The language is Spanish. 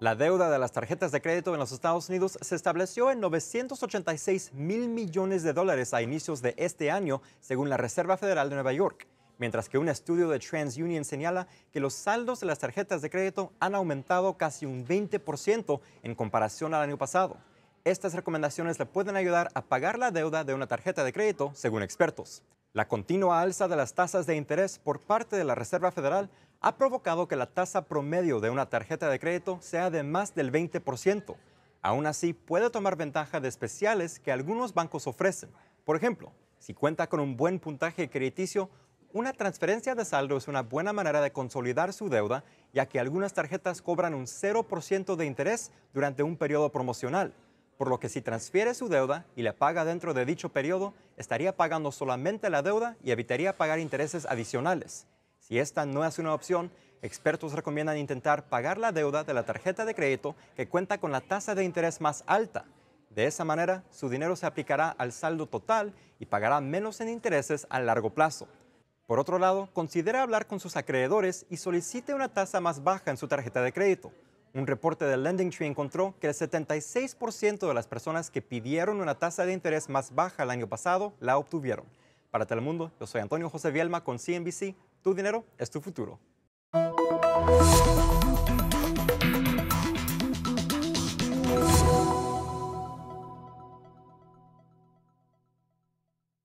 La deuda de las tarjetas de crédito en los Estados Unidos se estableció en 986 mil millones de dólares a inicios de este año, según la Reserva Federal de Nueva York, mientras que un estudio de TransUnion señala que los saldos de las tarjetas de crédito han aumentado casi un 20% en comparación al año pasado. Estas recomendaciones le pueden ayudar a pagar la deuda de una tarjeta de crédito, según expertos. La continua alza de las tasas de interés por parte de la Reserva Federal ha provocado que la tasa promedio de una tarjeta de crédito sea de más del 20%. Aún así, puede tomar ventaja de especiales que algunos bancos ofrecen. Por ejemplo, si cuenta con un buen puntaje crediticio, una transferencia de saldo es una buena manera de consolidar su deuda, ya que algunas tarjetas cobran un 0% de interés durante un periodo promocional por lo que si transfiere su deuda y la paga dentro de dicho periodo, estaría pagando solamente la deuda y evitaría pagar intereses adicionales. Si esta no es una opción, expertos recomiendan intentar pagar la deuda de la tarjeta de crédito que cuenta con la tasa de interés más alta. De esa manera, su dinero se aplicará al saldo total y pagará menos en intereses a largo plazo. Por otro lado, considere hablar con sus acreedores y solicite una tasa más baja en su tarjeta de crédito. Un reporte de Lending encontró que el 76% de las personas que pidieron una tasa de interés más baja el año pasado la obtuvieron. Para Telemundo, yo soy Antonio José Vielma con CNBC. Tu dinero es tu futuro.